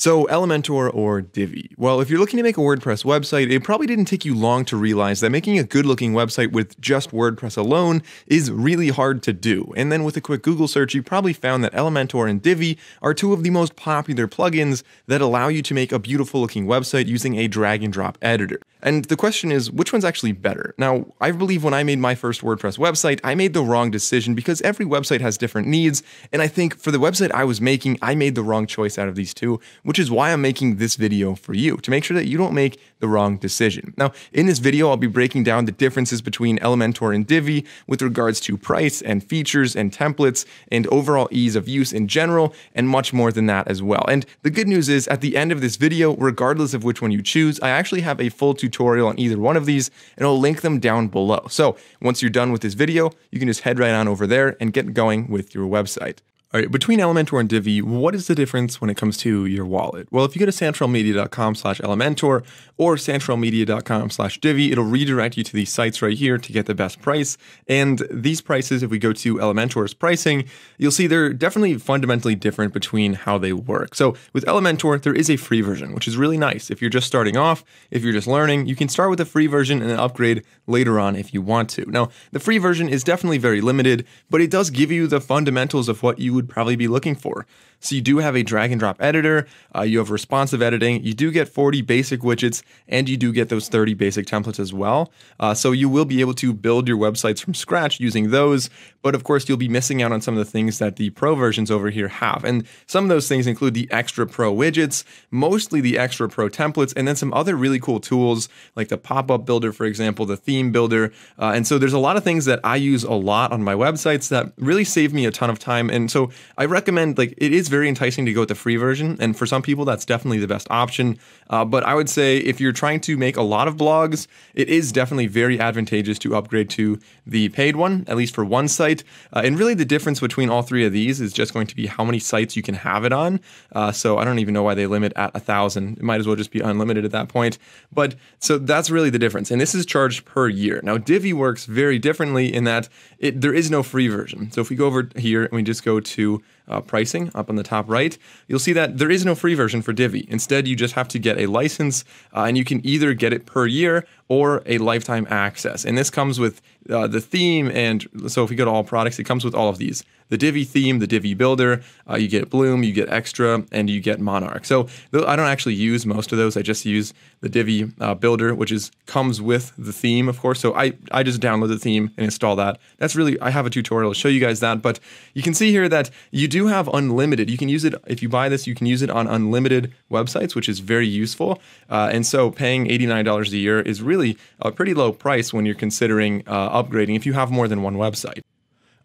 So Elementor or Divi. Well, if you're looking to make a WordPress website, it probably didn't take you long to realize that making a good looking website with just WordPress alone is really hard to do. And then with a quick Google search, you probably found that Elementor and Divi are two of the most popular plugins that allow you to make a beautiful looking website using a drag and drop editor. And the question is, which one's actually better? Now, I believe when I made my first WordPress website, I made the wrong decision because every website has different needs. And I think for the website I was making, I made the wrong choice out of these two, which is why I'm making this video for you to make sure that you don't make the wrong decision. Now, in this video, I'll be breaking down the differences between Elementor and Divi with regards to price and features and templates and overall ease of use in general, and much more than that as well. And the good news is at the end of this video, regardless of which one you choose, I actually have a full tutorial tutorial on either one of these, and I'll link them down below. So once you're done with this video, you can just head right on over there and get going with your website. All right, between Elementor and Divi, what is the difference when it comes to your wallet? Well, if you go to santralmedia.com slash Elementor or santralmedia.com slash Divi, it'll redirect you to these sites right here to get the best price. And these prices, if we go to Elementor's pricing, you'll see they're definitely fundamentally different between how they work. So with Elementor, there is a free version, which is really nice. If you're just starting off, if you're just learning, you can start with a free version and then upgrade later on if you want to. Now, the free version is definitely very limited, but it does give you the fundamentals of what you would probably be looking for. So you do have a drag and drop editor, uh, you have responsive editing, you do get 40 basic widgets, and you do get those 30 basic templates as well. Uh, so you will be able to build your websites from scratch using those, but of course you'll be missing out on some of the things that the pro versions over here have. And some of those things include the extra pro widgets, mostly the extra pro templates, and then some other really cool tools like the pop-up builder, for example, the theme builder. Uh, and so there's a lot of things that I use a lot on my websites that really save me a ton of time. And so I recommend like it is it's very enticing to go with the free version, and for some people, that's definitely the best option. Uh, but I would say if you're trying to make a lot of blogs, it is definitely very advantageous to upgrade to the paid one, at least for one site. Uh, and really, the difference between all three of these is just going to be how many sites you can have it on. Uh, so I don't even know why they limit at a thousand. It might as well just be unlimited at that point. But so that's really the difference, and this is charged per year. Now Divi works very differently in that it, there is no free version. So if we go over here and we just go to uh, pricing up on the top right, you'll see that there is no free version for Divi. Instead, you just have to get a license uh, and you can either get it per year or a lifetime access. And this comes with uh, the theme. And so if we go to all products, it comes with all of these the Divi theme, the Divi builder, uh, you get Bloom, you get Extra, and you get Monarch. So I don't actually use most of those. I just use the Divi uh, builder, which is comes with the theme, of course. So I, I just download the theme and install that. That's really, I have a tutorial to show you guys that, but you can see here that you do have unlimited. You can use it, if you buy this, you can use it on unlimited websites, which is very useful. Uh, and so paying $89 a year is really a pretty low price when you're considering uh, upgrading if you have more than one website.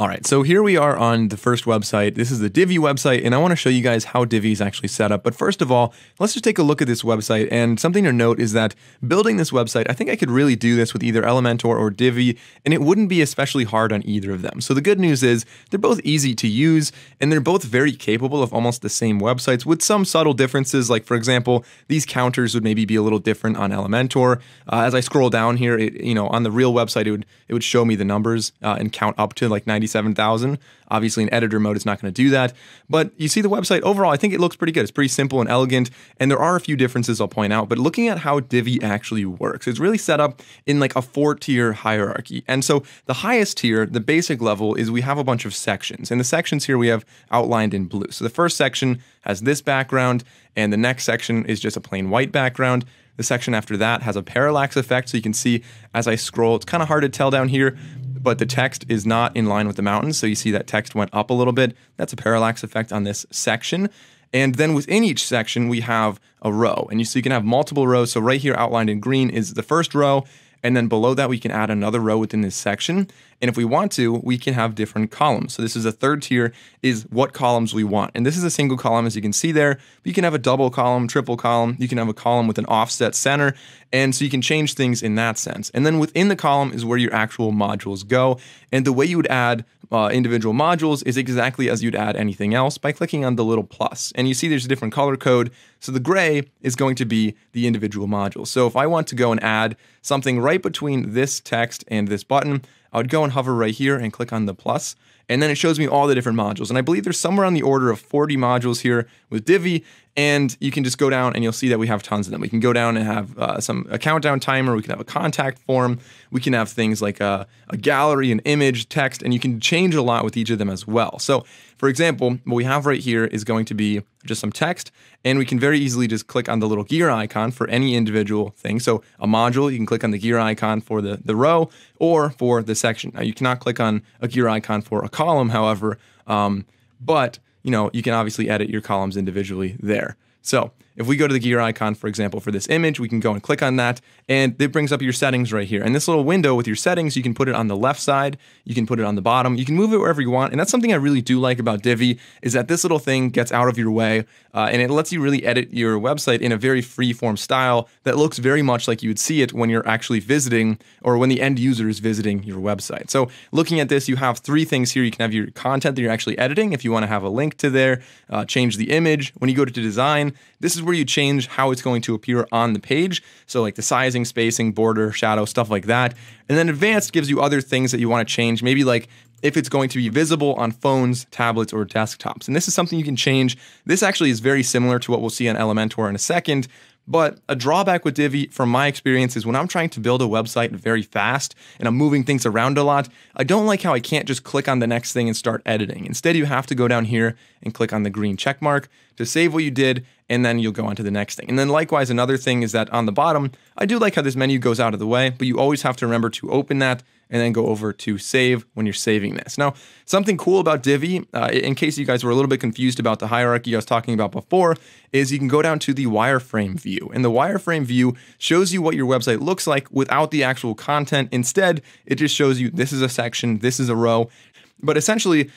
All right, so here we are on the first website. This is the Divi website, and I want to show you guys how Divi is actually set up. But first of all, let's just take a look at this website. And something to note is that building this website, I think I could really do this with either Elementor or Divi, and it wouldn't be especially hard on either of them. So the good news is they're both easy to use, and they're both very capable of almost the same websites with some subtle differences. Like, for example, these counters would maybe be a little different on Elementor. Uh, as I scroll down here, it, you know, on the real website, it would, it would show me the numbers uh, and count up to like 90 57,000. Obviously, in editor mode, it's not going to do that. But you see the website overall, I think it looks pretty good. It's pretty simple and elegant. And there are a few differences I'll point out. But looking at how Divi actually works, it's really set up in like a four tier hierarchy. And so the highest tier, the basic level, is we have a bunch of sections. And the sections here we have outlined in blue. So the first section has this background, and the next section is just a plain white background. The section after that has a parallax effect, so you can see as I scroll, it's kind of hard to tell down here, but the text is not in line with the mountains. So you see that text went up a little bit. That's a parallax effect on this section. And then within each section, we have a row. And you, so you can have multiple rows. So right here outlined in green is the first row. And then below that, we can add another row within this section. And if we want to, we can have different columns. So this is the third tier is what columns we want. And this is a single column, as you can see there. you can have a double column, triple column. You can have a column with an offset center. And so you can change things in that sense. And then within the column is where your actual modules go. And the way you would add uh, individual modules is exactly as you'd add anything else by clicking on the little plus. And you see there's a different color code. So the gray is going to be the individual module. So if I want to go and add something right between this text and this button, I would go and hover right here and click on the plus, and then it shows me all the different modules. And I believe there's somewhere on the order of 40 modules here with Divi, and you can just go down and you'll see that we have tons of them. We can go down and have uh, some a countdown timer, we can have a contact form, we can have things like a, a gallery, an image, text, and you can change a lot with each of them as well. So for example, what we have right here is going to be just some text, and we can very easily just click on the little gear icon for any individual thing. So a module, you can click on the gear icon for the, the row or for the section. Now, you cannot click on a gear icon for a column, however, um, but you know you can obviously edit your columns individually there. So if we go to the gear icon, for example, for this image, we can go and click on that, and it brings up your settings right here. And this little window with your settings, you can put it on the left side, you can put it on the bottom, you can move it wherever you want. And that's something I really do like about Divi, is that this little thing gets out of your way, uh, and it lets you really edit your website in a very free form style that looks very much like you would see it when you're actually visiting or when the end user is visiting your website. So looking at this, you have three things here. You can have your content that you're actually editing if you want to have a link to there, uh, change the image. When you go to design, this is is where you change how it's going to appear on the page. So like the sizing, spacing, border, shadow, stuff like that. And then advanced gives you other things that you want to change. Maybe like if it's going to be visible on phones, tablets, or desktops. And this is something you can change. This actually is very similar to what we'll see on Elementor in a second. But a drawback with Divi from my experience is when I'm trying to build a website very fast and I'm moving things around a lot, I don't like how I can't just click on the next thing and start editing. Instead, you have to go down here and click on the green check mark to save what you did, and then you'll go on to the next thing. And then likewise, another thing is that on the bottom, I do like how this menu goes out of the way, but you always have to remember to open that and then go over to save when you're saving this. Now, something cool about Divi, uh, in case you guys were a little bit confused about the hierarchy I was talking about before, is you can go down to the wireframe view. And the wireframe view shows you what your website looks like without the actual content. Instead, it just shows you this is a section, this is a row, but essentially,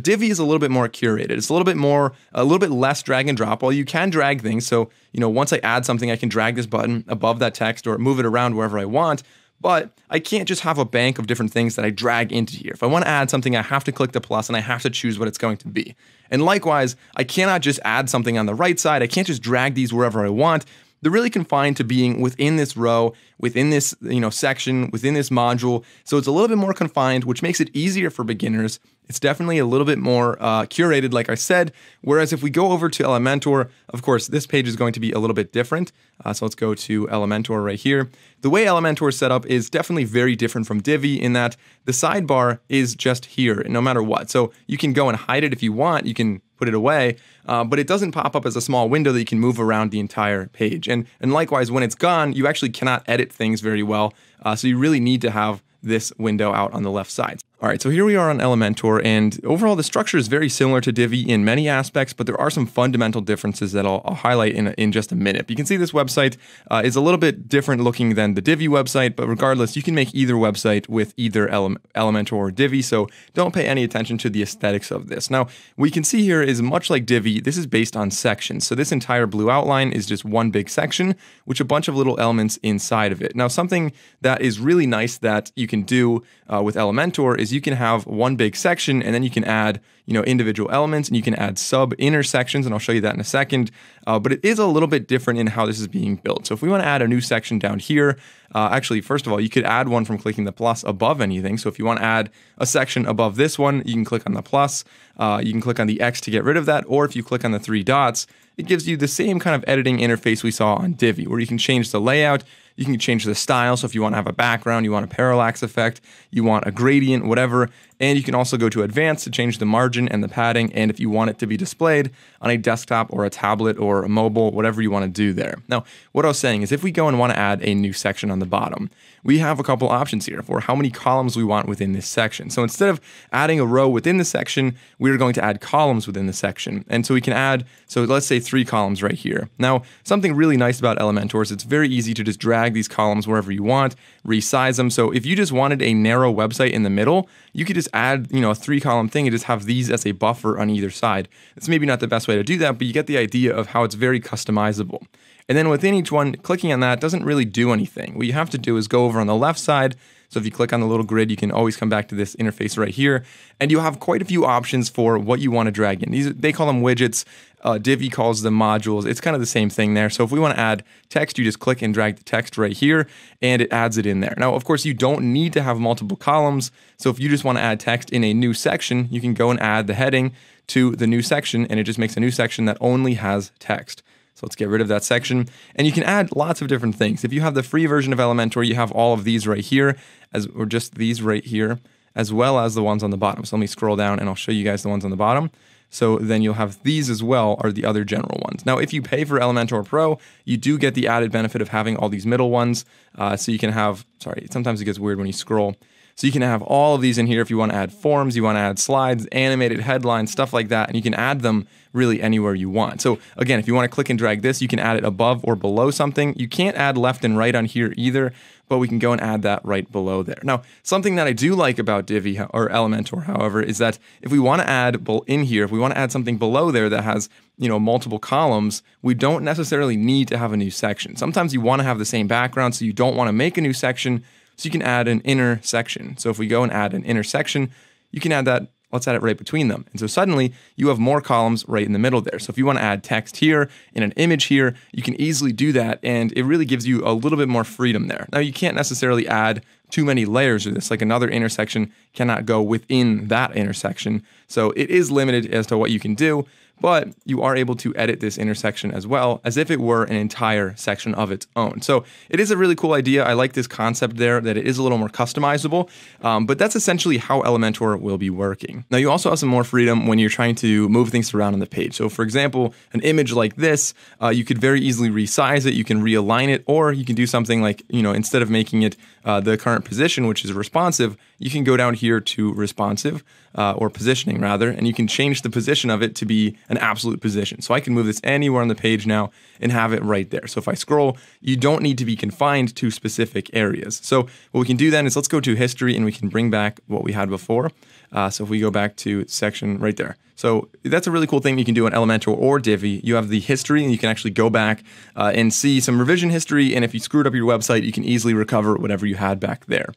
Divi is a little bit more curated. It's a little bit more, a little bit less drag and drop. While you can drag things, so you know, once I add something, I can drag this button above that text or move it around wherever I want. But I can't just have a bank of different things that I drag into here. If I want to add something, I have to click the plus and I have to choose what it's going to be. And likewise, I cannot just add something on the right side. I can't just drag these wherever I want they're really confined to being within this row, within this, you know, section, within this module. So it's a little bit more confined, which makes it easier for beginners it's definitely a little bit more uh, curated, like I said. Whereas if we go over to Elementor, of course, this page is going to be a little bit different. Uh, so let's go to Elementor right here. The way Elementor is set up is definitely very different from Divi in that the sidebar is just here no matter what. So you can go and hide it if you want. You can put it away, uh, but it doesn't pop up as a small window that you can move around the entire page. And, and likewise, when it's gone, you actually cannot edit things very well. Uh, so you really need to have this window out on the left side. All right, so here we are on Elementor, and overall the structure is very similar to Divi in many aspects, but there are some fundamental differences that I'll, I'll highlight in, a, in just a minute. You can see this website uh, is a little bit different looking than the Divi website, but regardless, you can make either website with either Ele Elementor or Divi, so don't pay any attention to the aesthetics of this. Now, we can see here is much like Divi, this is based on sections. So this entire blue outline is just one big section, which a bunch of little elements inside of it. Now, something that is really nice that you can do uh, with Elementor is you can have one big section and then you can add, you know, individual elements and you can add sub intersections. And I'll show you that in a second. Uh, but it is a little bit different in how this is being built. So if we want to add a new section down here, uh, actually, first of all, you could add one from clicking the plus above anything. So if you want to add a section above this one, you can click on the plus. Uh, you can click on the X to get rid of that. Or if you click on the three dots, it gives you the same kind of editing interface we saw on Divi, where you can change the layout, you can change the style. So if you want to have a background, you want a parallax effect, you want a gradient, whatever. And you can also go to advanced to change the margin and the padding. And if you want it to be displayed, on a desktop or a tablet or a mobile, whatever you want to do there. Now, what I was saying is if we go and want to add a new section on the bottom, we have a couple options here for how many columns we want within this section. So instead of adding a row within the section, we are going to add columns within the section. And so we can add, so let's say three columns right here. Now, something really nice about Elementor is it's very easy to just drag these columns wherever you want, resize them. So if you just wanted a narrow website in the middle, you could just add, you know, a three column thing and just have these as a buffer on either side. It's maybe not the best way way to do that, but you get the idea of how it's very customizable. And then within each one, clicking on that doesn't really do anything. What you have to do is go over on the left side. So if you click on the little grid, you can always come back to this interface right here. And you have quite a few options for what you want to drag in. These They call them widgets. Uh, Divi calls them modules. It's kind of the same thing there. So if we want to add text, you just click and drag the text right here, and it adds it in there. Now, of course, you don't need to have multiple columns. So if you just want to add text in a new section, you can go and add the heading to the new section and it just makes a new section that only has text. So let's get rid of that section. And you can add lots of different things. If you have the free version of Elementor, you have all of these right here, as or just these right here, as well as the ones on the bottom. So let me scroll down and I'll show you guys the ones on the bottom. So then you'll have these as well are the other general ones. Now, if you pay for Elementor Pro, you do get the added benefit of having all these middle ones. Uh, so you can have, sorry, sometimes it gets weird when you scroll. So you can have all of these in here if you want to add forms, you want to add slides, animated headlines, stuff like that, and you can add them really anywhere you want. So again, if you want to click and drag this, you can add it above or below something. You can't add left and right on here either, but we can go and add that right below there. Now, something that I do like about Divi or Elementor, however, is that if we want to add in here, if we want to add something below there that has, you know, multiple columns, we don't necessarily need to have a new section. Sometimes you want to have the same background, so you don't want to make a new section, so you can add an inner section. So if we go and add an inner section, you can add that, let's add it right between them. And so suddenly you have more columns right in the middle there. So if you want to add text here and an image here, you can easily do that. And it really gives you a little bit more freedom there. Now you can't necessarily add too many layers of this. Like another intersection cannot go within that intersection. So it is limited as to what you can do but you are able to edit this intersection as well as if it were an entire section of its own. So it is a really cool idea. I like this concept there that it is a little more customizable, um, but that's essentially how Elementor will be working. Now you also have some more freedom when you're trying to move things around on the page. So for example, an image like this, uh, you could very easily resize it, you can realign it, or you can do something like, you know, instead of making it uh, the current position, which is responsive, you can go down here to responsive uh, or positioning rather, and you can change the position of it to be an absolute position. So I can move this anywhere on the page now and have it right there. So if I scroll, you don't need to be confined to specific areas. So what we can do then is let's go to history and we can bring back what we had before. Uh, so if we go back to section right there. So that's a really cool thing you can do in Elementor or Divi. You have the history and you can actually go back uh, and see some revision history. And if you screwed up your website, you can easily recover whatever you had back there.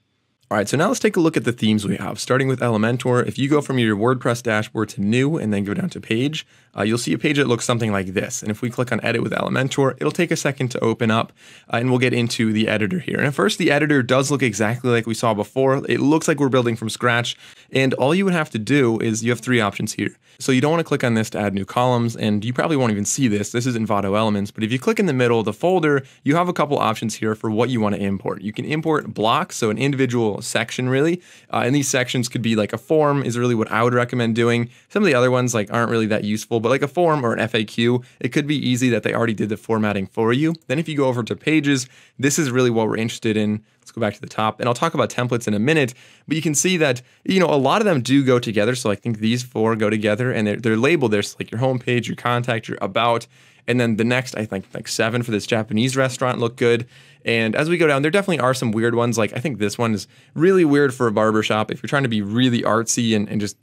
All right, so now let's take a look at the themes we have, starting with Elementor. If you go from your WordPress dashboard to new and then go down to page, uh, you'll see a page that looks something like this. And if we click on edit with Elementor, it'll take a second to open up uh, and we'll get into the editor here. And at first, the editor does look exactly like we saw before. It looks like we're building from scratch. And all you would have to do is you have three options here. So you don't want to click on this to add new columns, and you probably won't even see this. This is Envato Elements, but if you click in the middle of the folder, you have a couple options here for what you want to import. You can import blocks, so an individual section really, uh, and these sections could be like a form is really what I would recommend doing. Some of the other ones like aren't really that useful, but like a form or an FAQ, it could be easy that they already did the formatting for you. Then if you go over to pages, this is really what we're interested in. Let's go back to the top. And I'll talk about templates in a minute, but you can see that, you know, a lot of them do go together. So I think these four go together and they're, they're labeled. There's like your homepage, your contact, your about. And then the next, I think like seven for this Japanese restaurant look good. And as we go down, there definitely are some weird ones. Like I think this one is really weird for a barbershop. If you're trying to be really artsy and, and just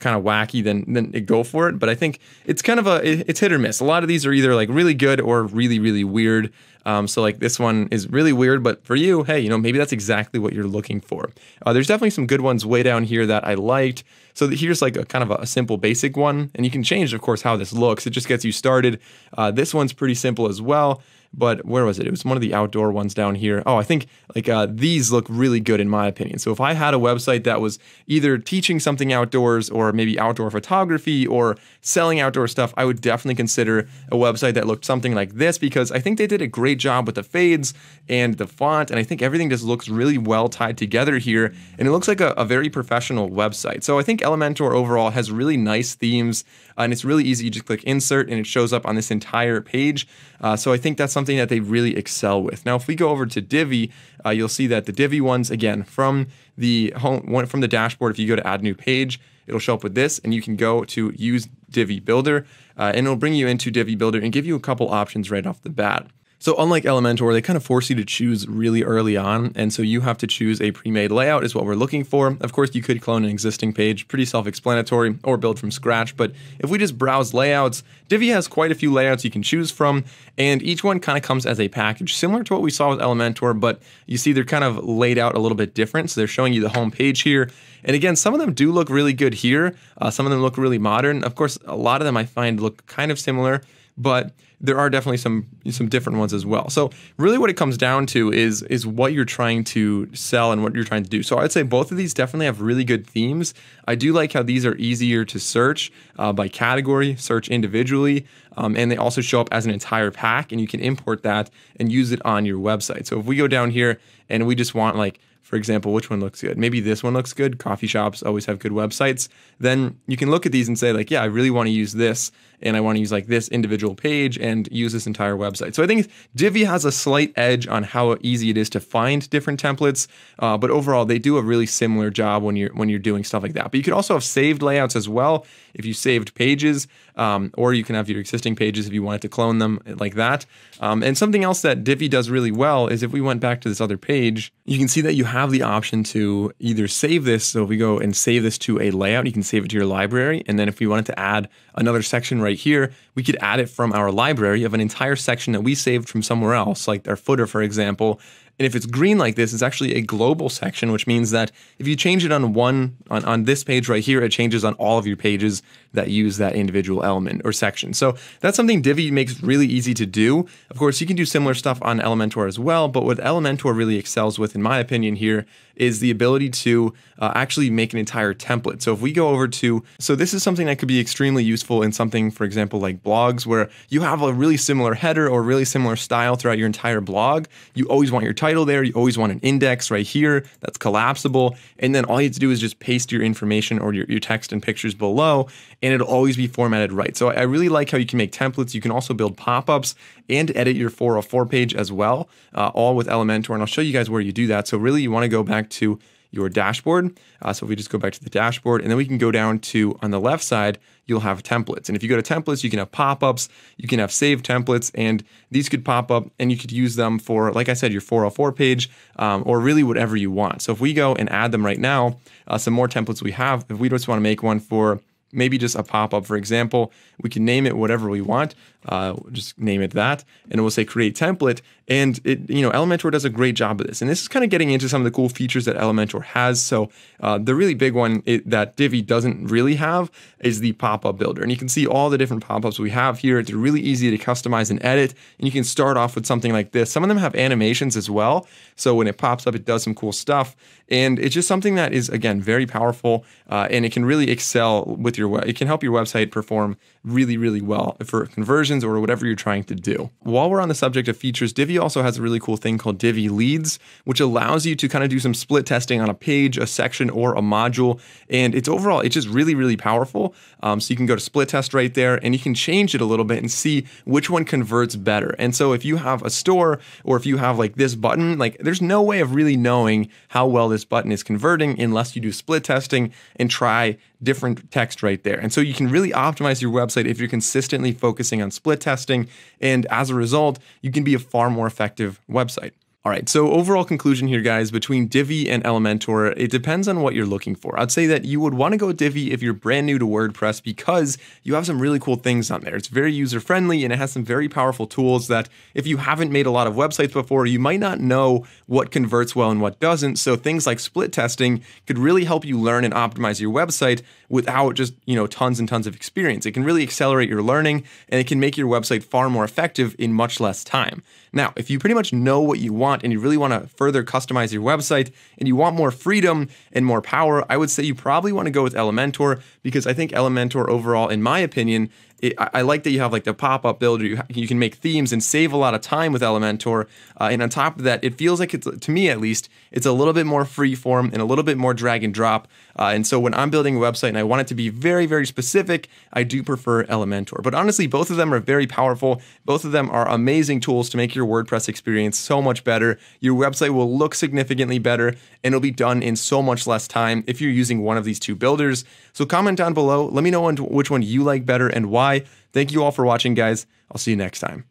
kind of wacky, then then go for it. But I think it's kind of a it's hit or miss. A lot of these are either like really good or really really weird. Um, so like this one is really weird, but for you, hey, you know maybe that's exactly what you're looking for. Uh, there's definitely some good ones way down here that I liked. So here's like a kind of a, simple basic one, and you can change, of course, how this looks. It just gets you started. Uh, this one's pretty simple as well but where was it? It was one of the outdoor ones down here. Oh, I think like uh, these look really good in my opinion. So if I had a website that was either teaching something outdoors or maybe outdoor photography or selling outdoor stuff, I would definitely consider a website that looked something like this because I think they did a great job with the fades and the font, and I think everything just looks really well tied together here, and it looks like a, a very professional website. So I think Elementor overall has really nice themes, and it's really easy. You just click insert, and it shows up on this entire page. Uh, so I think that's something that they really excel with. Now, if we go over to Divi, uh, you'll see that the Divi ones, again, from the home, from the dashboard, if you go to add new page, it'll show up with this, and you can go to use Divi Builder, uh, and it'll bring you into Divi Builder and give you a couple options right off the bat. So unlike Elementor, they kind of force you to choose really early on, and so you have to choose a pre-made layout is what we're looking for. Of course, you could clone an existing page, pretty self-explanatory, or build from scratch, but if we just browse layouts, Divi has quite a few layouts you can choose from, and each one kind of comes as a package, similar to what we saw with Elementor, but you see they're kind of laid out a little bit different, so they're showing you the home page here, and again, some of them do look really good here, uh, some of them look really modern. Of course, a lot of them I find look kind of similar, but there are definitely some some different ones as well. So really, what it comes down to is is what you're trying to sell and what you're trying to do. So I'd say both of these definitely have really good themes. I do like how these are easier to search uh, by category, search individually, um, and they also show up as an entire pack, and you can import that and use it on your website. So if we go down here and we just want like for example, which one looks good? Maybe this one looks good. Coffee shops always have good websites. Then you can look at these and say, like, yeah, I really want to use this and I want to use like this individual page and use this entire website. So I think Divi has a slight edge on how easy it is to find different templates, uh, but overall they do a really similar job when you're when you're doing stuff like that. But you could also have saved layouts as well if you saved pages, um, or you can have your existing pages if you wanted to clone them like that. Um, and something else that Divi does really well is if we went back to this other page, you can see that you have the option to either save this. So if we go and save this to a layout, you can save it to your library, and then if we wanted to add another section right right here, we could add it from our library of an entire section that we saved from somewhere else, like our footer, for example, and if it's green like this, it's actually a global section, which means that if you change it on one, on, on this page right here, it changes on all of your pages that use that individual element or section. So that's something Divi makes really easy to do. Of course, you can do similar stuff on Elementor as well, but what Elementor really excels with, in my opinion here, is the ability to uh, actually make an entire template. So if we go over to, so this is something that could be extremely useful in something, for example, like blogs, where you have a really similar header or really similar style throughout your entire blog. You always want your title title there. You always want an index right here that's collapsible. And then all you have to do is just paste your information or your, your text and pictures below, and it'll always be formatted right. So I really like how you can make templates. You can also build pop-ups and edit your 404 page as well, uh, all with Elementor. And I'll show you guys where you do that. So really you want to go back to your dashboard. Uh, so if we just go back to the dashboard and then we can go down to on the left side, you'll have templates. And if you go to templates, you can have pop-ups, you can have save templates, and these could pop up and you could use them for, like I said, your 404 page um, or really whatever you want. So if we go and add them right now, uh, some more templates we have, if we just want to make one for maybe just a pop-up, for example, we can name it whatever we want uh, just name it that, and we'll say create template. And it, you know, Elementor does a great job of this. And this is kind of getting into some of the cool features that Elementor has. So uh, the really big one it, that Divi doesn't really have is the pop-up builder. And you can see all the different pop-ups we have here. It's really easy to customize and edit. And you can start off with something like this. Some of them have animations as well. So when it pops up, it does some cool stuff. And it's just something that is, again, very powerful. Uh, and it can really excel with your, it can help your website perform really, really well for conversions or whatever you're trying to do. While we're on the subject of features, Divi also has a really cool thing called Divi Leads, which allows you to kind of do some split testing on a page, a section, or a module. And it's overall, it's just really, really powerful. Um, so you can go to split test right there and you can change it a little bit and see which one converts better. And so if you have a store or if you have like this button, like there's no way of really knowing how well this button is converting unless you do split testing and try different text right there. And so you can really optimize your website website if you're consistently focusing on split testing. And as a result, you can be a far more effective website. All right, so overall conclusion here, guys, between Divi and Elementor, it depends on what you're looking for. I'd say that you would want to go with Divi if you're brand new to WordPress because you have some really cool things on there. It's very user friendly and it has some very powerful tools that if you haven't made a lot of websites before, you might not know what converts well and what doesn't. So things like split testing could really help you learn and optimize your website without just, you know, tons and tons of experience. It can really accelerate your learning and it can make your website far more effective in much less time. Now, if you pretty much know what you want and you really want to further customize your website and you want more freedom and more power, I would say you probably want to go with Elementor because I think Elementor overall, in my opinion, it, I like that you have like the pop up builder. You, you, can make themes and save a lot of time with Elementor. Uh, and on top of that, it feels like it's to me at least it's a little bit more free form and a little bit more drag and drop. Uh, and so when I'm building a website and I want it to be very very specific, I do prefer Elementor. But honestly, both of them are very powerful. Both of them are amazing tools to make your WordPress experience so much better. Your website will look significantly better and it'll be done in so much less time if you're using one of these two builders. So comment down below. Let me know which one you like better and why. Thank you all for watching, guys. I'll see you next time.